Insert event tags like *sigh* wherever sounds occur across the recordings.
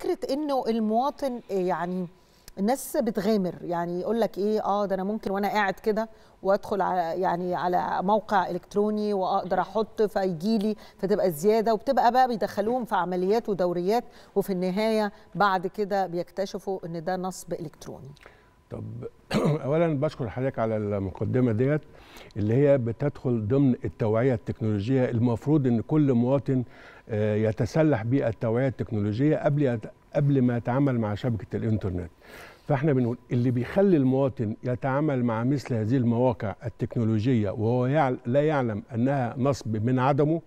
فكره انه المواطن يعني الناس بتغامر يعني يقول لك ايه اه ده انا ممكن وانا قاعد كده وادخل على يعني على موقع الكتروني واقدر احط فيجي لي فتبقى زياده وبتبقى بقى بيدخلوهم في عمليات ودوريات وفي النهايه بعد كده بيكتشفوا ان ده نصب الكتروني طب *clears throat* اولا بشكر حضرتك على المقدمه ديت اللي هي بتدخل ضمن التوعيه التكنولوجيه المفروض ان كل مواطن آه، يتسلح بيه التوعيه التكنولوجيه قبل قبل ما يتعامل مع شبكه الانترنت فاحنا بنقول اللي بيخلي المواطن يتعامل مع مثل هذه المواقع التكنولوجيه وهو لا يعلم انها نصب من عدمه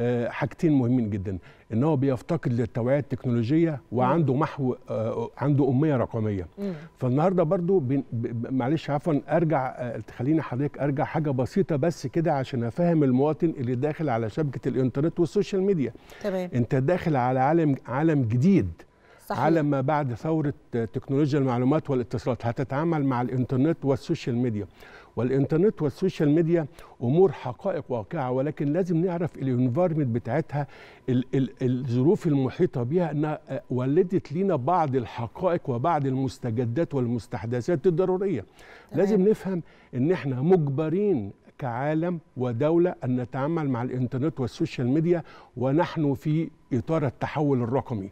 آه، حاجتين مهمين جدا ان هو بيفتقد للتوعيه التكنولوجيه وعنده محو آه، عنده اميه رقميه فالنهارده برضو معلش عفوا ارجع آه، تخليني حضرتك ارجع حاجه بسيطه بس كده عشان افهم المواطن اللي داخل على شبكه الانترنت والسوشيال ميديا تمام انت داخل على عالم عالم جديد صحيح. على ما بعد ثورة تكنولوجيا المعلومات والاتصالات هتتعامل مع الإنترنت والسوشيال ميديا والإنترنت والسوشيال ميديا أمور حقائق واقعة ولكن لازم نعرف الانفارمنت بتاعتها الظروف المحيطة بها أنها ولدت لنا بعض الحقائق وبعض المستجدات والمستحدثات الضرورية لازم نفهم أن احنا مجبرين كعالم ودولة أن نتعامل مع الإنترنت والسوشيال ميديا ونحن في إطار التحول الرقمي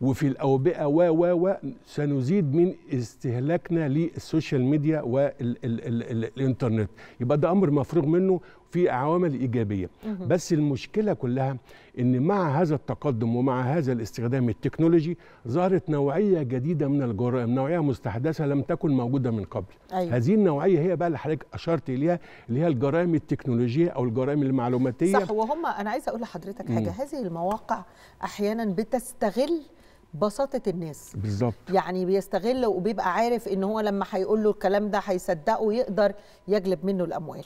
وفي الاوبئه و و و سنزيد من استهلاكنا للسوشيال ميديا والانترنت يبقى ده امر مفروغ منه في عوامل ايجابيه بس المشكله كلها ان مع هذا التقدم ومع هذا الاستخدام التكنولوجي ظهرت نوعيه جديده من الجرائم نوعيه مستحدثه لم تكن موجوده من قبل أيوة. هذه النوعيه هي بقى اللي حضرتك اشرت اليها اللي هي الجرائم التكنولوجيه او الجرائم المعلوماتيه صح وهم انا عايزه اقول لحضرتك حاجه م. هذه المواقع احيانا بتستغل بساطه الناس بالظبط يعني بيستغل وبيبقى عارف ان هو لما هيقول له الكلام ده هيصدقه ويقدر يجلب منه الاموال